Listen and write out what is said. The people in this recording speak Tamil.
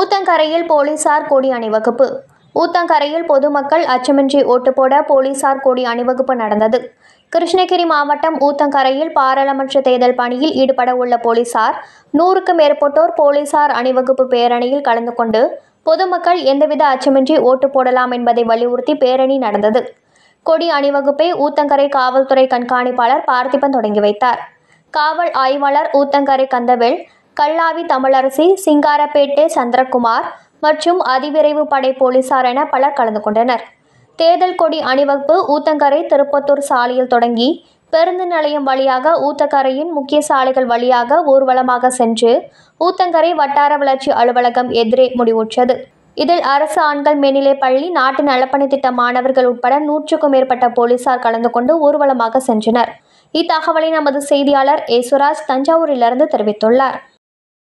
ஊத்தங்கரையில் போலீசார் கொடி அணிவகுப்பு ஊத்தங்கரையில் பொதுமக்கள் அச்சமின்றி ஓட்டு போட போலீசார் கொடி அணிவகுப்பு நடந்தது கிருஷ்ணகிரி மாவட்டம் ஊத்தங்கரையில் பாராளுமன்ற தேர்தல் பணியில் ஈடுபட உள்ள போலீசார் நூறுக்கும் மேற்பட்டோர் போலீசார் அணிவகுப்பு பேரணியில் கலந்து கொண்டு பொதுமக்கள் எந்தவித அச்சமின்றி ஓட்டு போடலாம் என்பதை வலியுறுத்தி பேரணி நடந்தது கொடி அணிவகுப்பை ஊத்தங்கரை காவல்துறை கண்காணிப்பாளர் பார்த்திபன் தொடங்கி வைத்தார் காவல் ஆய்வாளர் ஊத்தங்கரை கந்தவேல் கல்லாவி தமிழரசி சிங்காரப்பேட்டை சந்திரகுமார் மற்றும் அதிவிரைவு படை போலீசார் என பலர் கலந்து கொண்டனர் தேர்தல் கொடி அணிவகுப்பு ஊத்தங்கரை திருப்பத்தூர் சாலையில் தொடங்கி பேருந்து நிலையம் வழியாக ஊத்தக்கரையின் முக்கிய சாலைகள் வழியாக ஊர்வலமாக சென்று ஊத்தங்கரை வட்டார வளர்ச்சி அலுவலகம் எதிரே முடிவுற்றது இதில் அரசு ஆண்கள் மேல்நிலைப் பள்ளி நாட்டு நலப்பணி திட்ட மாணவர்கள் உட்பட நூற்றுக்கும் மேற்பட்ட போலீசார் கலந்து கொண்டு ஊர்வலமாக சென்றனர் இத்தகவலை நமது செய்தியாளர் ஏசுராஜ் தஞ்சாவூரிலிருந்து தெரிவித்துள்ளார்